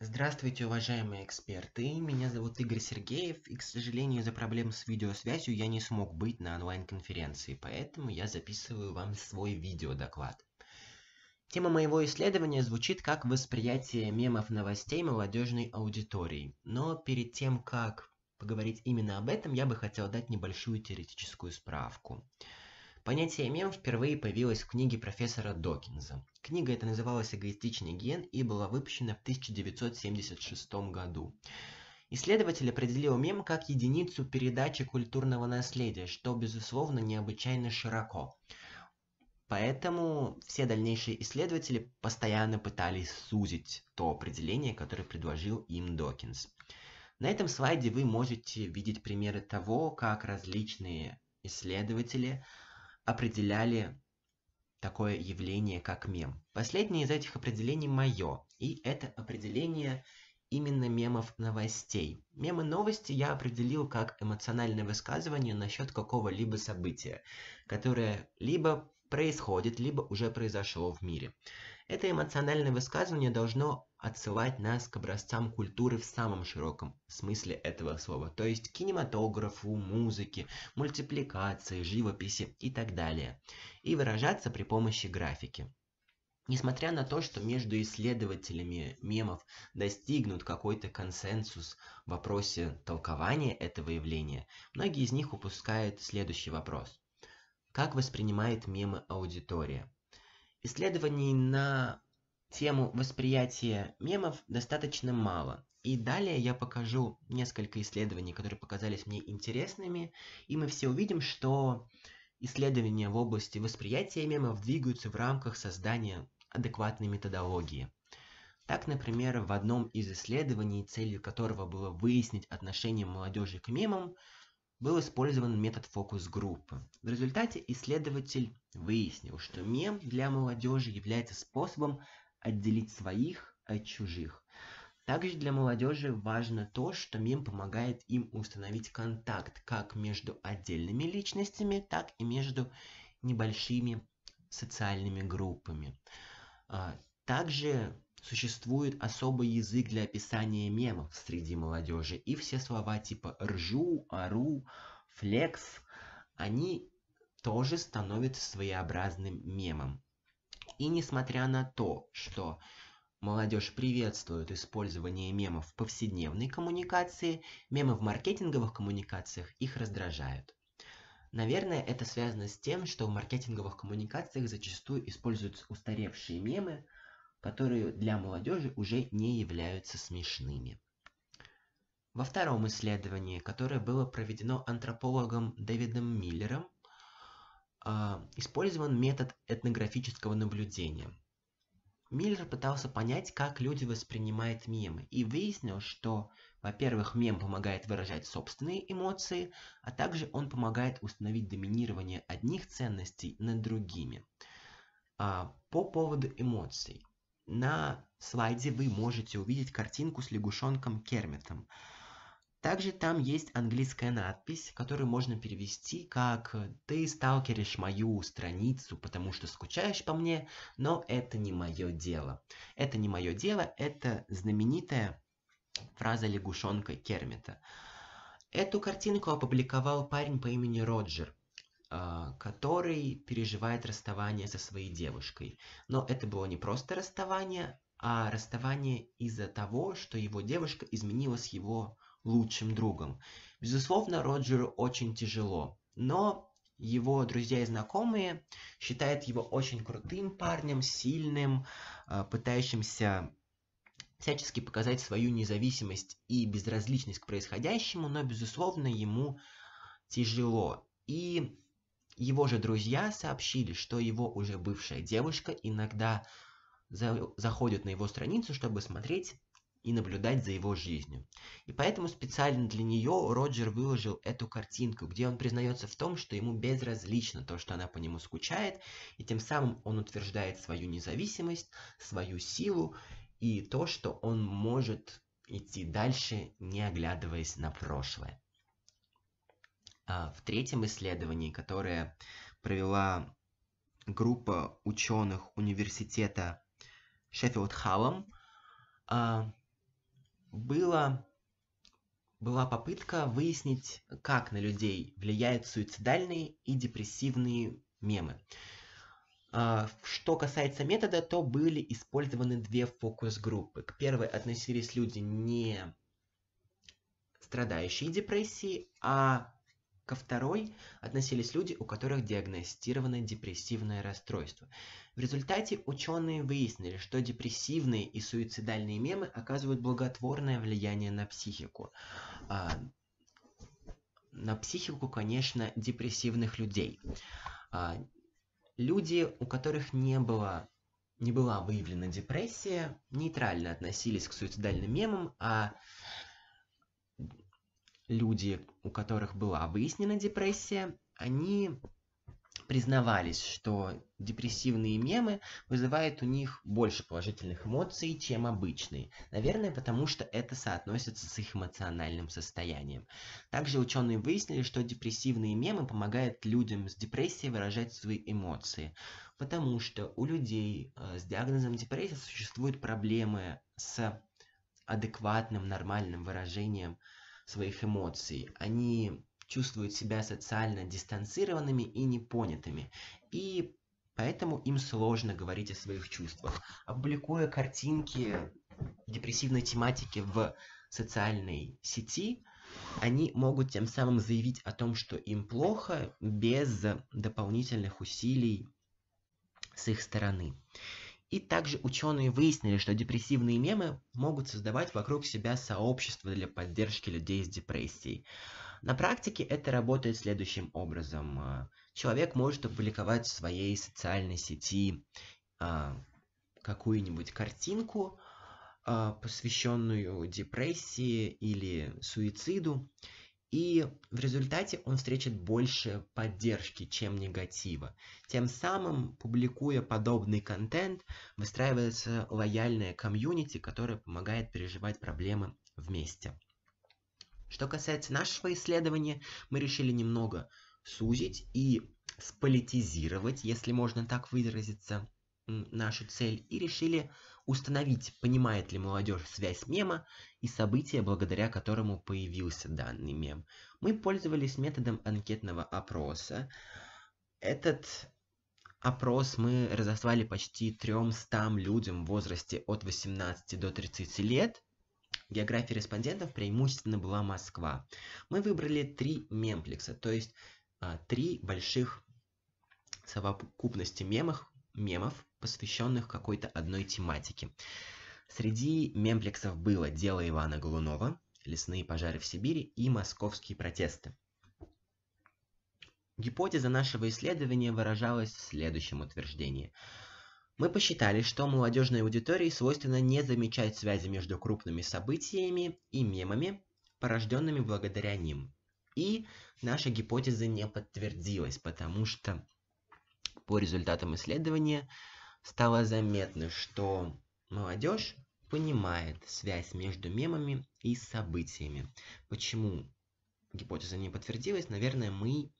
Здравствуйте, уважаемые эксперты. Меня зовут Игорь Сергеев, и, к сожалению, из-за проблем с видеосвязью я не смог быть на онлайн-конференции, поэтому я записываю вам свой видеодоклад. Тема моего исследования звучит как восприятие мемов новостей молодежной аудитории. Но перед тем, как поговорить именно об этом, я бы хотел дать небольшую теоретическую справку. Понятие мем впервые появилось в книге профессора Докинза. Книга эта называлась «Эгоистичный ген» и была выпущена в 1976 году. Исследователь определил мем как единицу передачи культурного наследия, что, безусловно, необычайно широко. Поэтому все дальнейшие исследователи постоянно пытались сузить то определение, которое предложил им Докинс. На этом слайде вы можете видеть примеры того, как различные исследователи – определяли такое явление, как мем. Последнее из этих определений мое, и это определение именно мемов новостей. Мемы новости я определил как эмоциональное высказывание насчет какого-либо события, которое либо происходит, либо уже произошло в мире. Это эмоциональное высказывание должно отсылать нас к образцам культуры в самом широком смысле этого слова, то есть кинематографу, музыке, мультипликации, живописи и так далее, и выражаться при помощи графики. Несмотря на то, что между исследователями мемов достигнут какой-то консенсус в вопросе толкования этого явления, многие из них упускают следующий вопрос. Как воспринимает мемы аудитория? Исследований на тему восприятия мемов достаточно мало. И далее я покажу несколько исследований, которые показались мне интересными, и мы все увидим, что исследования в области восприятия мемов двигаются в рамках создания адекватной методологии. Так, например, в одном из исследований, целью которого было выяснить отношение молодежи к мемам, был использован метод фокус-группы. В результате исследователь выяснил, что мем для молодежи является способом отделить своих от чужих. Также для молодежи важно то, что мем помогает им установить контакт как между отдельными личностями, так и между небольшими социальными группами. А, также существует особый язык для описания мемов среди молодежи и все слова типа ржу "ару", флекс они тоже становятся своеобразным мемом и несмотря на то что Молодежь приветствует использование мемов в повседневной коммуникации, мемы в маркетинговых коммуникациях их раздражают. Наверное, это связано с тем, что в маркетинговых коммуникациях зачастую используются устаревшие мемы, которые для молодежи уже не являются смешными. Во втором исследовании, которое было проведено антропологом Дэвидом Миллером, а, использован метод этнографического наблюдения. Миллер пытался понять, как люди воспринимают мемы, и выяснил, что, во-первых, мем помогает выражать собственные эмоции, а также он помогает установить доминирование одних ценностей над другими. А, по поводу эмоций. На слайде вы можете увидеть картинку с лягушонком Керметом. Также там есть английская надпись, которую можно перевести как «Ты сталкеришь мою страницу, потому что скучаешь по мне, но это не мое дело». «Это не мое дело» — это знаменитая фраза лягушонка Кермита. Эту картинку опубликовал парень по имени Роджер. А, который переживает расставание со своей девушкой. Но это было не просто расставание, а расставание из-за того, что его девушка изменила с его лучшим другом. Безусловно, Роджеру очень тяжело, но его друзья и знакомые считают его очень крутым парнем, сильным, а, пытающимся всячески показать свою независимость и безразличность к происходящему, но, безусловно, ему тяжело. И его же друзья сообщили, что его уже бывшая девушка иногда за... заходит на его страницу, чтобы смотреть и наблюдать за его жизнью. И поэтому специально для нее Роджер выложил эту картинку, где он признается в том, что ему безразлично то, что она по нему скучает, и тем самым он утверждает свою независимость, свою силу и то, что он может идти дальше, не оглядываясь на прошлое. А, в третьем исследовании, которое провела группа ученых университета Шеффилд Халлом, а, было, была попытка выяснить, как на людей влияют суицидальные и депрессивные мемы. А, что касается метода, то были использованы две фокус-группы. К первой относились люди не страдающие депрессией, а Ко второй относились люди, у которых диагностировано депрессивное расстройство. В результате ученые выяснили, что депрессивные и суицидальные мемы оказывают благотворное влияние на психику. А, на психику, конечно, депрессивных людей. А, люди, у которых не было не была выявлена депрессия, нейтрально относились к суицидальным мемам, а люди, у которых была выяснена депрессия, они признавались, что депрессивные мемы вызывают у них больше положительных эмоций, чем обычные. Наверное, потому что это соотносится с их эмоциональным состоянием. Также ученые выяснили, что депрессивные мемы помогают людям с депрессией выражать свои эмоции, потому что у людей э, с диагнозом депрессии существуют проблемы с адекватным, нормальным выражением эмоций своих эмоций, они чувствуют себя социально дистанцированными и непонятыми, и поэтому им сложно говорить о своих чувствах. Опубликуя картинки депрессивной тематики в социальной сети, они могут тем самым заявить о том, что им плохо, без дополнительных усилий с их стороны. И также ученые выяснили, что депрессивные мемы могут создавать вокруг себя сообщество для поддержки людей с депрессией. На практике это работает следующим образом. А, человек может опубликовать в своей социальной сети а, какую-нибудь картинку, а, посвященную депрессии или суициду, и в результате он встретит больше поддержки, чем негатива. Тем самым, публикуя подобный контент, выстраивается лояльная комьюнити, которая помогает переживать проблемы вместе. Что касается нашего исследования, мы решили немного сузить и сполитизировать, если можно так выразиться, нашу цель, и решили установить, понимает ли молодежь связь мема и события, благодаря которому появился данный мем. Мы пользовались методом анкетного опроса. Этот опрос мы разослали почти 300 людям в возрасте от 18 до 30 лет. География респондентов преимущественно была Москва. Мы выбрали три мемплекса, то есть а, три больших совокупности мемов, мемов посвященных какой-то одной тематике. Среди мемплексов было «Дело Ивана Голунова», «Лесные пожары в Сибири» и «Московские протесты». Гипотеза нашего исследования выражалась в следующем утверждении. Мы посчитали, что молодежной аудитории свойственно не замечать связи между крупными событиями и мемами, порожденными благодаря ним. И наша гипотеза не подтвердилась, потому что по результатам исследования – стало заметно, что молодежь понимает связь между мемами и событиями. Почему гипотеза не подтвердилась, наверное, мы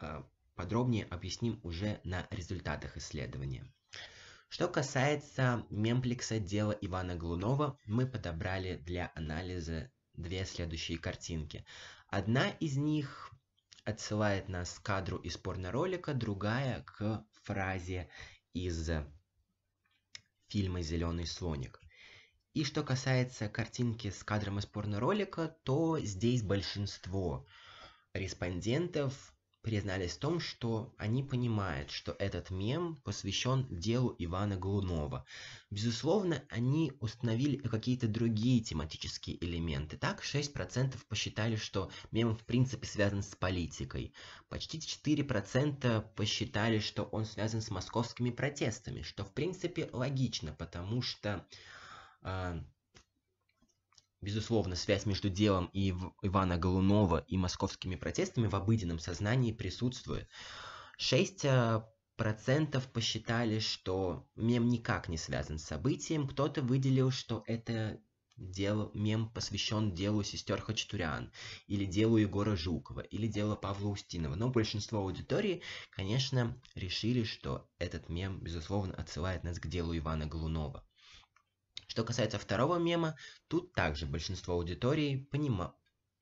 а, подробнее объясним уже на результатах исследования. Что касается мемплекса дела Ивана Глунова, мы подобрали для анализа две следующие картинки. Одна из них отсылает нас к кадру из порноролика, другая к фразе из фильма «Зеленый слоник». И что касается картинки с кадром из порно-ролика, то здесь большинство респондентов признались в том, что они понимают, что этот мем посвящен делу Ивана Голунова. Безусловно, они установили какие-то другие тематические элементы. Так, 6% посчитали, что мем в принципе связан с политикой. Почти 4% посчитали, что он связан с московскими протестами, что в принципе логично, потому что... Э, Безусловно, связь между делом и Ивана Голунова и московскими протестами в обыденном сознании присутствует. 6% э, посчитали, что мем никак не связан с событием, кто-то выделил, что это дело, мем посвящен делу сестер Хачатурян, или делу Егора Жукова, или делу Павла Устинова. Но большинство аудитории, конечно, решили, что этот мем, безусловно, отсылает нас к делу Ивана Голунова. Что касается второго мема, тут также большинство аудитории понима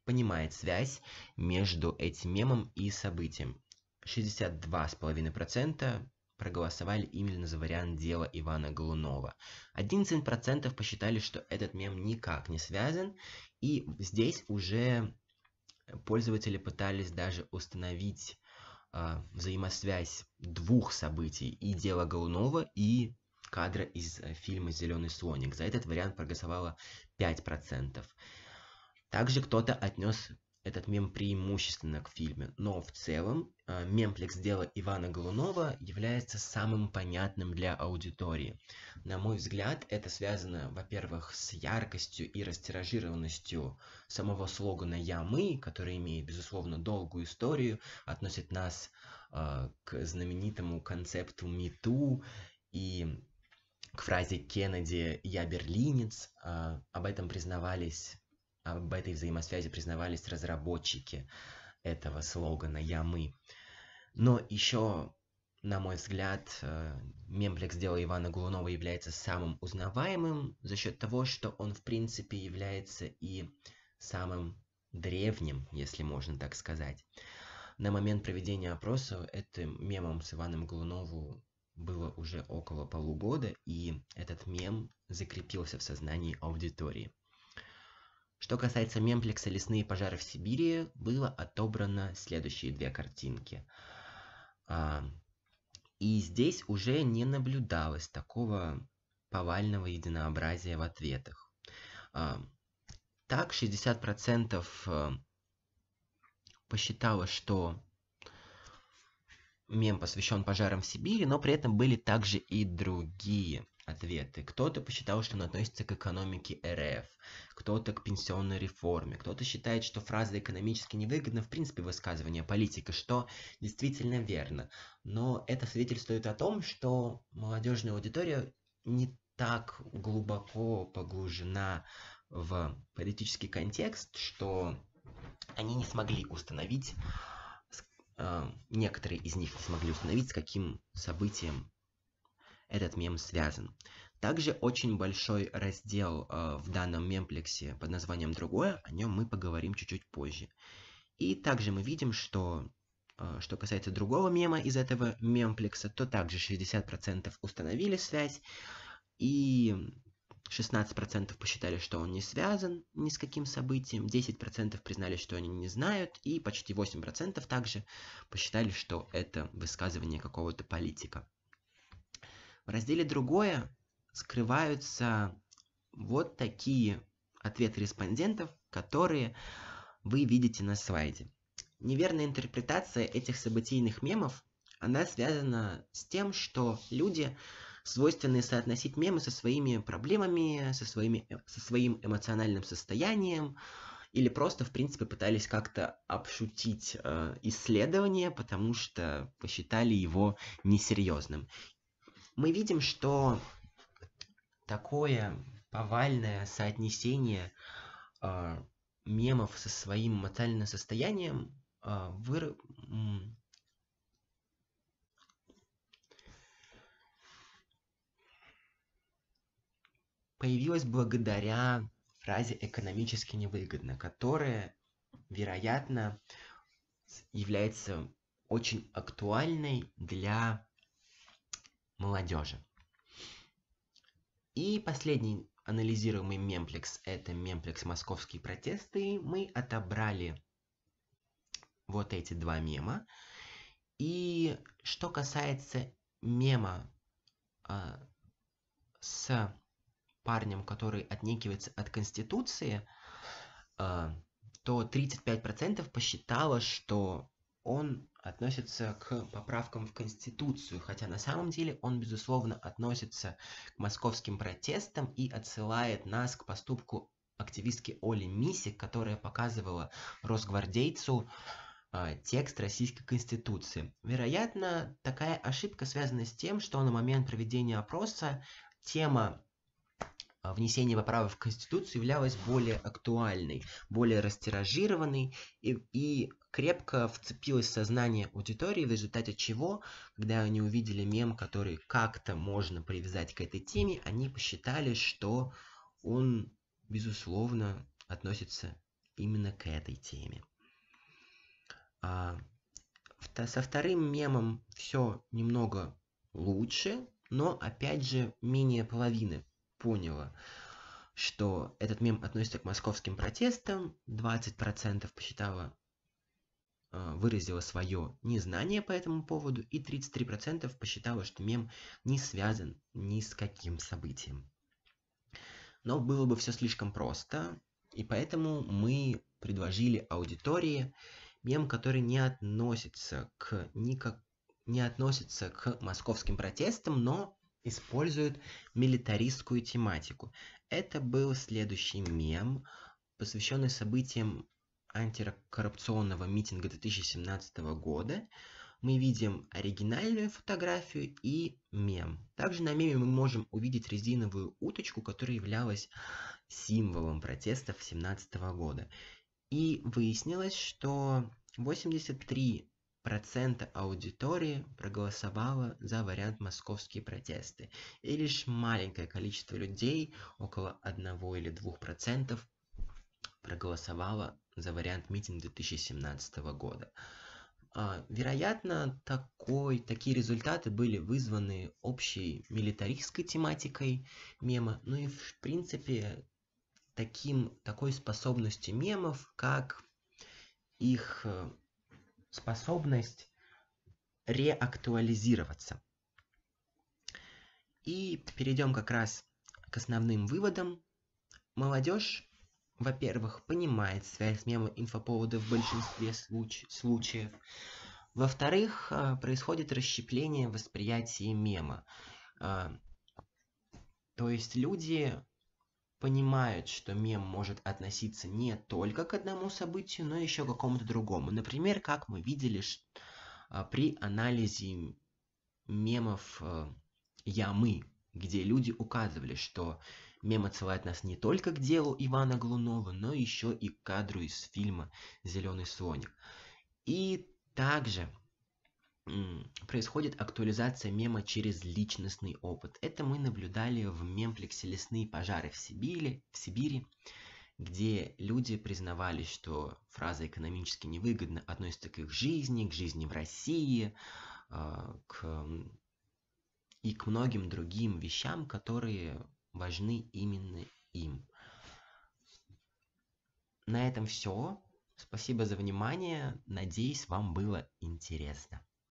понимает связь между этим мемом и событием. 62,5% проголосовали именно за вариант дела Ивана Голунова. 11% посчитали, что этот мем никак не связан, и здесь уже пользователи пытались даже установить э, взаимосвязь двух событий, и дела Голунова, и кадра из э, фильма «Зеленый слоник». За этот вариант проголосовало 5%. Также кто-то отнес этот мем преимущественно к фильме, но в целом э, мемплекс дела Ивана Голунова является самым понятным для аудитории. На мой взгляд, это связано, во-первых, с яркостью и растиражированностью самого слогана «Я мы», который имеет, безусловно, долгую историю, относит нас э, к знаменитому концепту «Мету», и к фразе Кеннеди «Я берлинец», а, об этом признавались, об этой взаимосвязи признавались разработчики этого слогана «Я мы». Но еще, на мой взгляд, э, мемплекс дела Ивана Голунова является самым узнаваемым за счет того, что он, в принципе, является и самым древним, если можно так сказать. На момент проведения опроса этим мемом с Иваном Голунову было уже около полугода, и этот мем закрепился в сознании аудитории. Что касается мемплекса «Лесные пожары в Сибири», было отобрано следующие две картинки. А, и здесь уже не наблюдалось такого повального единообразия в ответах. А, так, 60% э, посчитало, что мем посвящен пожарам в Сибири, но при этом были также и другие ответы. Кто-то посчитал, что он относится к экономике РФ, кто-то к пенсионной реформе, кто-то считает, что фраза «экономически невыгодно» в принципе высказывание политика, что действительно верно. Но это свидетельствует о том, что молодежная аудитория не так глубоко погружена в политический контекст, что они не смогли установить Эм, некоторые из них не смогли установить, с каким событием этот мем связан. Также очень большой раздел э, в данном мемплексе под названием «Другое», о нем мы поговорим чуть-чуть позже. И также мы видим, что э, что касается другого мема из этого мемплекса, то также 60% установили связь, и 16% посчитали, что он не связан ни с каким событием, 10% признали, что они не знают, и почти 8% также посчитали, что это высказывание какого-то политика. В разделе «Другое» скрываются вот такие ответы респондентов, которые вы видите на слайде. Неверная интерпретация этих событийных мемов, она связана с тем, что люди свойственны соотносить мемы со своими проблемами, со, своими, э, со своим эмоциональным состоянием, или просто, в принципе, пытались как-то обшутить э, исследование, потому что посчитали его несерьезным. Мы видим, что такое повальное соотнесение э, мемов со своим эмоциональным состоянием э, выр... появилась благодаря фразе «экономически невыгодно», которая, вероятно, является очень актуальной для молодежи. И последний анализируемый мемплекс – это мемплекс «Московские протесты». Мы отобрали вот эти два мема. И что касается мема э, с парнем, который отнекивается от Конституции, э, то 35% посчитало, что он относится к поправкам в Конституцию, хотя на самом деле он, безусловно, относится к московским протестам и отсылает нас к поступку активистки Оли Мисик, которая показывала росгвардейцу э, текст Российской Конституции. Вероятно, такая ошибка связана с тем, что на момент проведения опроса тема а, внесение поправок в Конституцию являлось более актуальной, более растиражированной и, и крепко вцепилось в сознание аудитории, в результате чего, когда они увидели мем, который как-то можно привязать к этой теме, они посчитали, что он, безусловно, относится именно к этой теме. А, со вторым мемом все немного лучше, но опять же менее половины поняла, что этот мем относится к московским протестам, 20% посчитала, э, выразила свое незнание по этому поводу, и 33% посчитала, что мем не связан ни с каким событием. Но было бы все слишком просто, и поэтому мы предложили аудитории мем, который не относится к никак не относится к московским протестам, но используют милитаристскую тематику. Это был следующий мем, посвященный событиям антикоррупционного митинга 2017 года. Мы видим оригинальную фотографию и мем. Также на меме мы можем увидеть резиновую уточку, которая являлась символом протестов 2017 года. И выяснилось, что 83 процента аудитории проголосовало за вариант «Московские протесты», и лишь маленькое количество людей, около 1 или 2%, проголосовало за вариант «Митинг 2017 года». А, вероятно, такой, такие результаты были вызваны общей милитаристской тематикой мема, ну и в принципе таким, такой способностью мемов, как их э, способность реактуализироваться. И перейдем как раз к основным выводам. Молодежь, во-первых, понимает связь с мемы инфоповода в большинстве случ- случаев. Во-вторых, э, происходит расщепление восприятия мема. Э, то есть люди понимают, что мем может относиться не только к одному событию, но еще к какому-то другому. Например, как мы видели а, при анализе мемов э, «Я-мы», где люди указывали, что мем отсылает нас не только к делу Ивана Глунова, но еще и к кадру из фильма «Зеленый соник". И также происходит актуализация мема через личностный опыт. Это мы наблюдали в мемплексе «Лесные пожары в Сибири», в Сибири, где люди признавали, что фраза экономически невыгодна относится к их жизни, к жизни в России, а, к... и к многим другим вещам, которые важны именно им. На этом все. Спасибо за внимание. Надеюсь, вам было интересно.